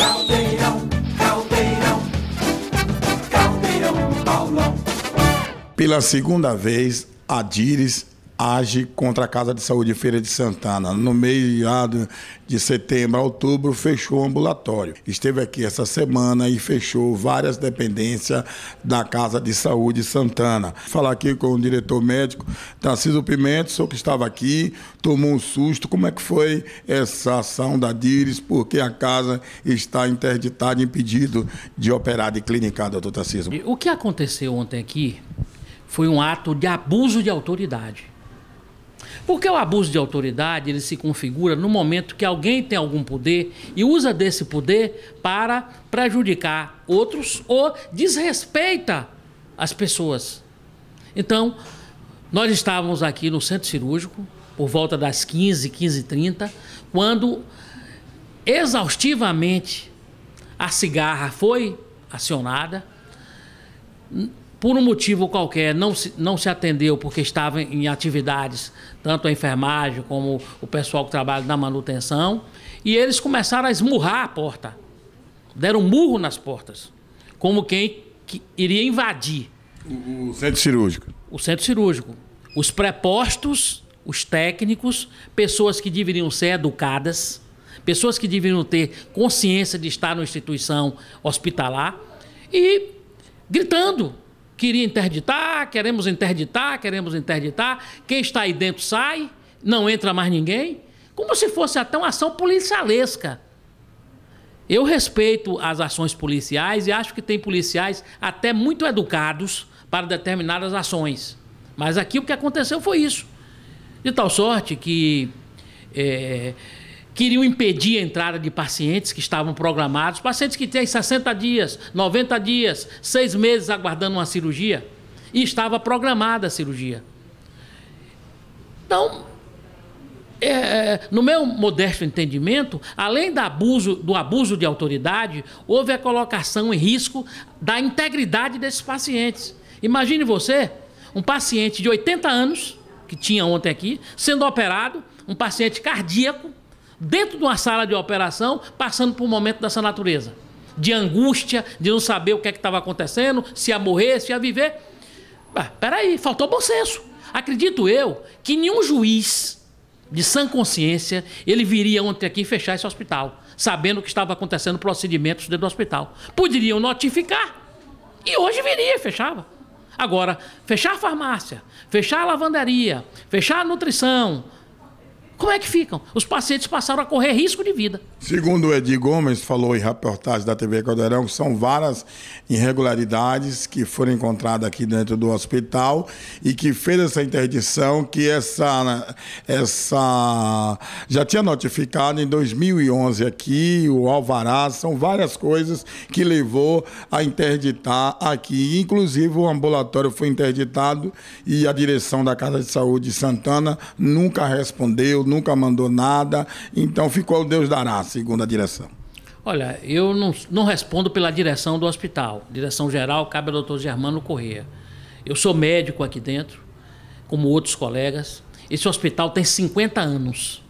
Caldeirão, caldeirão, caldeirão, Paulão. Pela segunda vez, a Dires age contra a Casa de Saúde Feira de Santana. No mês de setembro a outubro, fechou o ambulatório. Esteve aqui essa semana e fechou várias dependências da Casa de Saúde Santana. Falar aqui com o diretor médico, Tarcísio Pimenta, o senhor que estava aqui, tomou um susto. Como é que foi essa ação da DIRES? Porque a casa está interditada, impedido de operar de clinicar, doutor Tarcísio. O que aconteceu ontem aqui foi um ato de abuso de autoridade porque o abuso de autoridade ele se configura no momento que alguém tem algum poder e usa desse poder para prejudicar outros ou desrespeita as pessoas. Então, nós estávamos aqui no centro cirúrgico por volta das 15, 15 30 quando exaustivamente a cigarra foi acionada por um motivo qualquer, não se, não se atendeu porque estava em atividades, tanto a enfermagem como o pessoal que trabalha na manutenção, e eles começaram a esmurrar a porta. Deram um murro nas portas, como quem que iria invadir. O, o centro cirúrgico. O centro cirúrgico. Os prepostos, os técnicos, pessoas que deveriam ser educadas, pessoas que deveriam ter consciência de estar na instituição hospitalar, e gritando, queria interditar, queremos interditar, queremos interditar. Quem está aí dentro sai, não entra mais ninguém. Como se fosse até uma ação policialesca. Eu respeito as ações policiais e acho que tem policiais até muito educados para determinadas ações. Mas aqui o que aconteceu foi isso. De tal sorte que. É, queriam impedir a entrada de pacientes que estavam programados, pacientes que têm 60 dias, 90 dias, seis meses aguardando uma cirurgia, e estava programada a cirurgia. Então, é, é no meu modesto entendimento, além do abuso, do abuso de autoridade, houve a colocação em risco da integridade desses pacientes. Imagine você, um paciente de 80 anos, que tinha ontem aqui, sendo operado, um paciente cardíaco, dentro de uma sala de operação, passando por um momento dessa natureza. De angústia, de não saber o que é estava acontecendo, se ia morrer, se ia viver. Ah, peraí, faltou bom senso. Acredito eu que nenhum juiz de sã consciência ele viria ontem aqui fechar esse hospital, sabendo que estava acontecendo procedimentos dentro do hospital. Poderiam notificar e hoje viria, fechava. Agora, fechar farmácia, fechar lavanderia, fechar nutrição, como é que ficam? Os pacientes passaram a correr risco de vida. Segundo o Edi Gomes, falou em reportagem da TV Caldeirão, que são várias irregularidades que foram encontradas aqui dentro do hospital e que fez essa interdição que essa, essa já tinha notificado em 2011 aqui, o Alvará, são várias coisas que levou a interditar aqui. Inclusive o ambulatório foi interditado e a direção da Casa de Saúde Santana nunca respondeu, nunca mandou nada. Então ficou o Deus dará, segundo a direção. Olha, eu não, não respondo pela direção do hospital. Direção geral cabe ao doutor Germano Corrêa. Eu sou médico aqui dentro, como outros colegas. Esse hospital tem 50 anos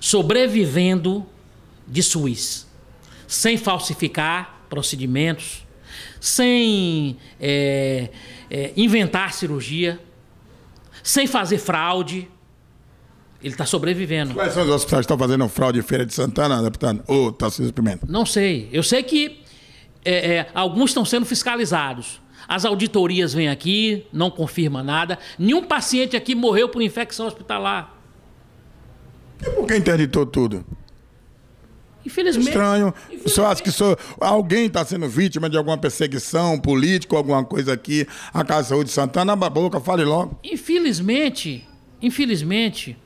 sobrevivendo de SUS, sem falsificar procedimentos, sem é, é, inventar cirurgia, sem fazer fraude. Ele está sobrevivendo. Quais são os hospitais que estão fazendo fraude em Feira de Santana, deputado? Ou Tarcísio Pimenta? Não sei. Eu sei que é, é, alguns estão sendo fiscalizados. As auditorias vêm aqui, não confirma nada. Nenhum paciente aqui morreu por infecção hospitalar. E por que interditou tudo? Infelizmente. Estranho. Infelizmente. Só acho que sou, alguém está sendo vítima de alguma perseguição política, alguma coisa aqui. A Casa de Saúde Santana, a boca, fale logo. Infelizmente, infelizmente,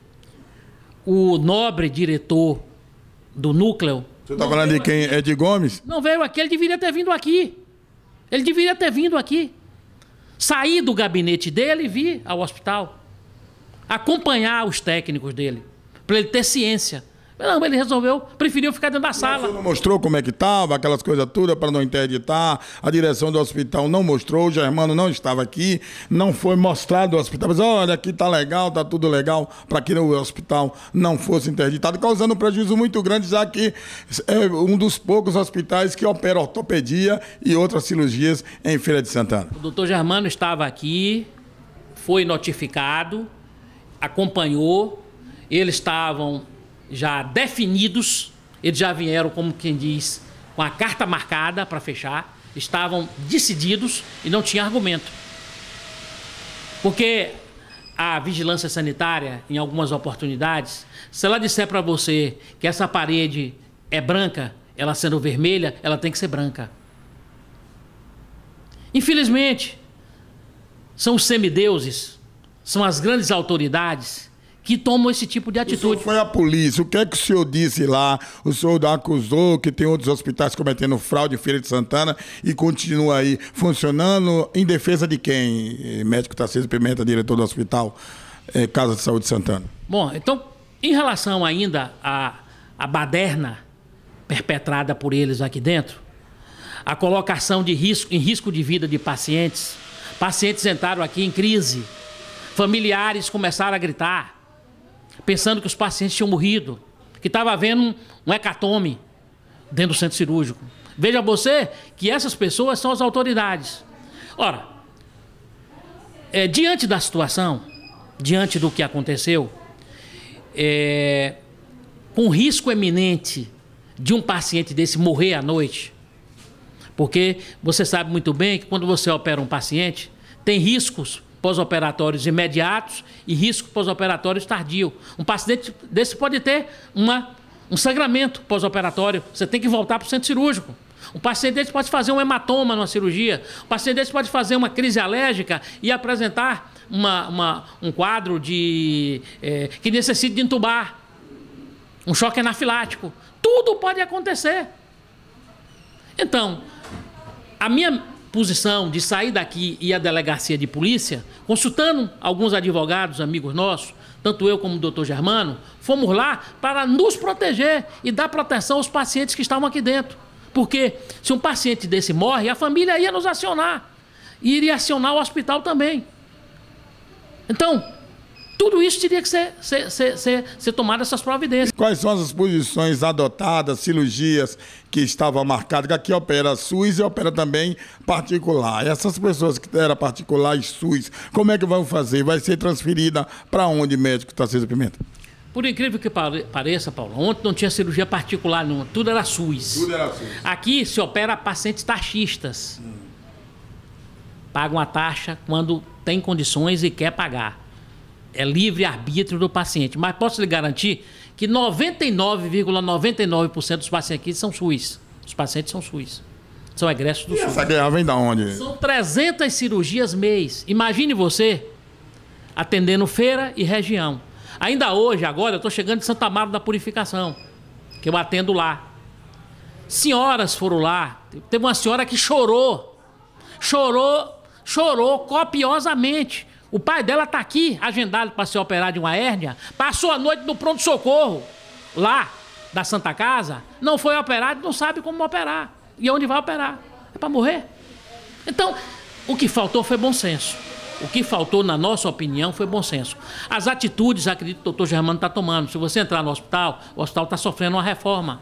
o nobre diretor do núcleo. Você está falando de quem? Aqui. É de Gomes? Não veio aqui, ele deveria ter vindo aqui. Ele deveria ter vindo aqui. Sair do gabinete dele e vir ao hospital. Acompanhar os técnicos dele. Para ele ter ciência. Não, ele resolveu, preferiu ficar dentro da sala. Não mostrou como é que estava, aquelas coisas todas para não interditar. A direção do hospital não mostrou, o Germano não estava aqui, não foi mostrado o hospital. Mas olha, aqui está legal, está tudo legal, para que o hospital não fosse interditado, causando um prejuízo muito grande, já que é um dos poucos hospitais que opera ortopedia e outras cirurgias em Feira de Santana. O doutor Germano estava aqui, foi notificado, acompanhou, eles estavam já definidos, eles já vieram, como quem diz, com a carta marcada para fechar, estavam decididos e não tinha argumento. Porque a vigilância sanitária, em algumas oportunidades, se ela disser para você que essa parede é branca, ela sendo vermelha, ela tem que ser branca. Infelizmente, são os semideuses, são as grandes autoridades que tomam esse tipo de atitude. foi a polícia. O que é que o senhor disse lá? O senhor acusou que tem outros hospitais cometendo fraude em Feira de Santana e continua aí funcionando em defesa de quem? Eh, médico Tarcísio tá Pimenta, diretor do hospital é, Casa de Saúde de Santana. Bom, então, em relação ainda à, à baderna perpetrada por eles aqui dentro, a colocação de risco, em risco de vida de pacientes, pacientes entraram aqui em crise, familiares começaram a gritar, pensando que os pacientes tinham morrido, que estava havendo um, um dentro do centro cirúrgico. Veja você que essas pessoas são as autoridades. Ora, é, diante da situação, diante do que aconteceu, é, com risco eminente de um paciente desse morrer à noite, porque você sabe muito bem que quando você opera um paciente, tem riscos pós-operatórios imediatos e risco pós-operatórios tardio. Um paciente desse pode ter uma, um sangramento pós-operatório, você tem que voltar para o centro cirúrgico. Um paciente desse pode fazer um hematoma numa cirurgia, um paciente desse pode fazer uma crise alérgica e apresentar uma, uma um quadro de é, que necessite de entubar, um choque anafilático. Tudo pode acontecer. Então, a minha posição de sair daqui e a delegacia de polícia, consultando alguns advogados, amigos nossos, tanto eu como o doutor Germano, fomos lá para nos proteger e dar proteção aos pacientes que estavam aqui dentro. Porque se um paciente desse morre, a família ia nos acionar. E iria acionar o hospital também. Então, tudo isso teria que ser, ser, ser, ser, ser tomado essas providências. Quais são as posições adotadas, cirurgias que estavam marcadas? aqui opera SUS e opera também particular. Essas pessoas que eram particular e SUS, como é que vão fazer? Vai ser transferida para onde, médico Tarcísio Pimenta? Por incrível que pareça, Paulo, ontem não tinha cirurgia particular, não. Tudo era SUS. Tudo era SUS. Aqui se opera pacientes taxistas. Hum. Pagam a taxa quando tem condições e quer pagar é livre arbítrio do paciente, mas posso lhe garantir que 99,99% ,99 dos pacientes aqui são SUS. Os pacientes são SUS. São egressos do e SUS. Essa guerra vem da onde? São 300 cirurgias mês. Imagine você atendendo feira e região. Ainda hoje, agora, eu estou chegando de Santa Mara da Purificação, que eu atendo lá. Senhoras foram lá. Teve uma senhora que chorou. Chorou, chorou copiosamente o pai dela está aqui, agendado para ser operado de uma hérnia. Passou a noite no pronto-socorro, lá, da Santa Casa. Não foi operado, não sabe como operar. E onde vai operar? É para morrer. Então, o que faltou foi bom senso. O que faltou, na nossa opinião, foi bom senso. As atitudes, acredito que o doutor Germano está tomando. Se você entrar no hospital, o hospital está sofrendo uma reforma.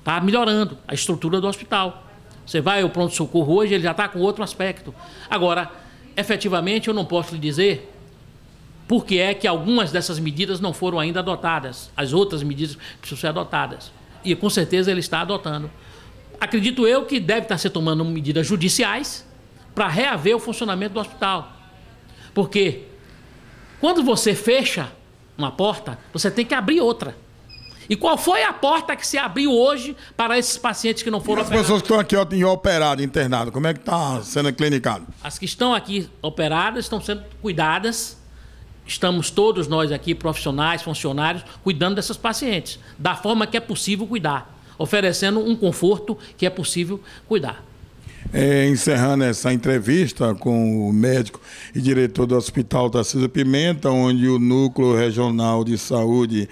Está melhorando a estrutura do hospital. Você vai ao pronto-socorro hoje, ele já está com outro aspecto. Agora, efetivamente eu não posso lhe dizer por que é que algumas dessas medidas não foram ainda adotadas, as outras medidas precisam ser adotadas. E com certeza ele está adotando. Acredito eu que deve estar se tomando medidas judiciais para reaver o funcionamento do hospital. Porque quando você fecha uma porta, você tem que abrir outra. E qual foi a porta que se abriu hoje para esses pacientes que não foram operados? as operados? pessoas que estão aqui ó, em operado, internado, como é que está sendo clinicado? As que estão aqui operadas estão sendo cuidadas. Estamos todos nós aqui, profissionais, funcionários, cuidando dessas pacientes, da forma que é possível cuidar, oferecendo um conforto que é possível cuidar. É, encerrando essa entrevista com o médico e diretor do Hospital da Cisa Pimenta, onde o Núcleo Regional de Saúde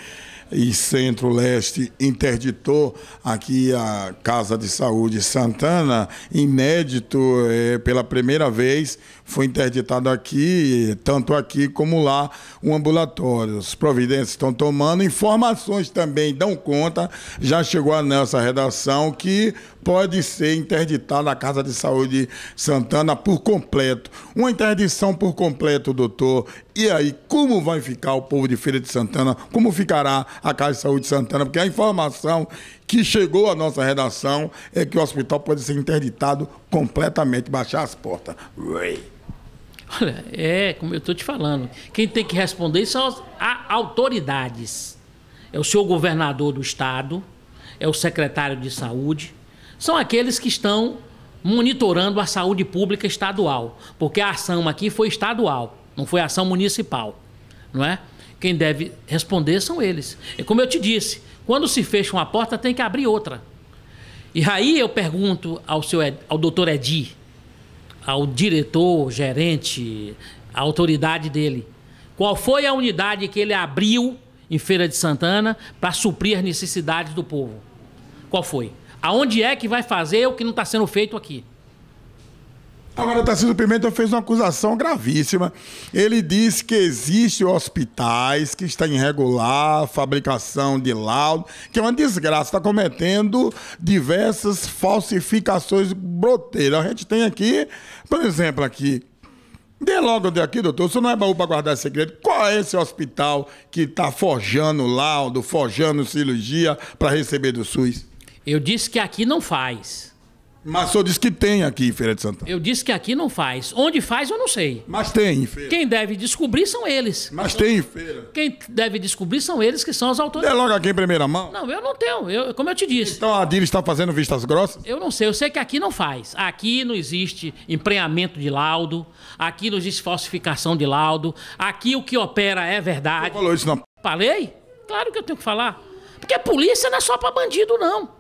e Centro-Leste interditou aqui a Casa de Saúde Santana, inédito é, pela primeira vez foi interditado aqui, tanto aqui como lá, um ambulatório. As providências estão tomando. Informações também dão conta, já chegou a nossa redação, que pode ser interditada a Casa de Saúde Santana por completo. Uma interdição por completo, doutor. E aí, como vai ficar o povo de Feira de Santana? Como ficará a Casa de Saúde Santana? Porque a informação que chegou à nossa redação é que o hospital pode ser interditado completamente, baixar as portas. Ui. Olha, é como eu estou te falando. Quem tem que responder são as autoridades. É o seu governador do estado, é o secretário de saúde. São aqueles que estão monitorando a saúde pública estadual, porque a ação aqui foi estadual, não foi ação municipal, não é? Quem deve responder são eles. E como eu te disse, quando se fecha uma porta tem que abrir outra. E aí eu pergunto ao seu ao doutor Edir, ao diretor, gerente, a autoridade dele. Qual foi a unidade que ele abriu em Feira de Santana para suprir as necessidades do povo? Qual foi? Aonde é que vai fazer o que não está sendo feito aqui? Agora, Tarcísio Pimenta fez uma acusação gravíssima. Ele disse que existem hospitais que em irregular, fabricação de laudo, que é uma desgraça, está cometendo diversas falsificações broteiras. A gente tem aqui, por exemplo, aqui, Dê logo de aqui, doutor. Isso não é baú para guardar segredo. Qual é esse hospital que está forjando laudo, forjando cirurgia para receber do SUS? Eu disse que aqui não faz. Mas o senhor disse que tem aqui em Feira de Santana. Eu disse que aqui não faz. Onde faz, eu não sei. Mas tem em feira. Quem deve descobrir são eles. Mas tem em feira. Quem deve descobrir são eles, que são as autoridades. É logo aqui em primeira mão? Não, eu não tenho. Eu, como eu te disse. Então a Adil está fazendo vistas grossas? Eu não sei. Eu sei que aqui não faz. Aqui não existe emprenhamento de laudo. Aqui não existe falsificação de laudo. Aqui o que opera é verdade. Você falou isso não? Falei? Claro que eu tenho que falar. Porque a polícia não é só para bandido, não.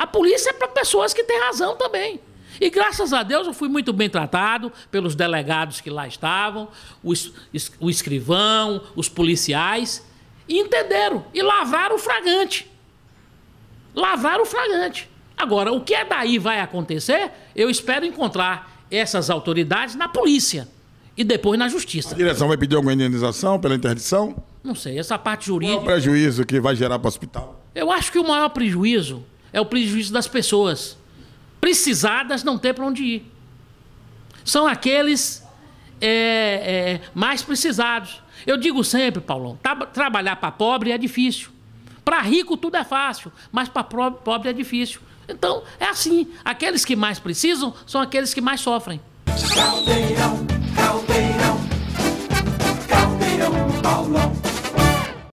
A polícia é para pessoas que têm razão também. E graças a Deus eu fui muito bem tratado pelos delegados que lá estavam, o, escrivão, os policiais. E entenderam. E lavaram o fragante. Lavaram o fragante. Agora, o que é daí vai acontecer, eu espero encontrar essas autoridades na polícia e depois na justiça. A direção vai pedir alguma indenização pela interdição? Não sei, essa parte jurídica. Qual é o prejuízo que vai gerar para o hospital? Eu acho que o maior prejuízo é o prejuízo das pessoas. Precisadas não ter para onde ir. São aqueles é, é, mais precisados. Eu digo sempre, Paulão, tra trabalhar para pobre é difícil. Para rico tudo é fácil, mas para pobre é difícil. Então, é assim. Aqueles que mais precisam são aqueles que mais sofrem. Caldeirão, caldeirão, caldeirão Paulão.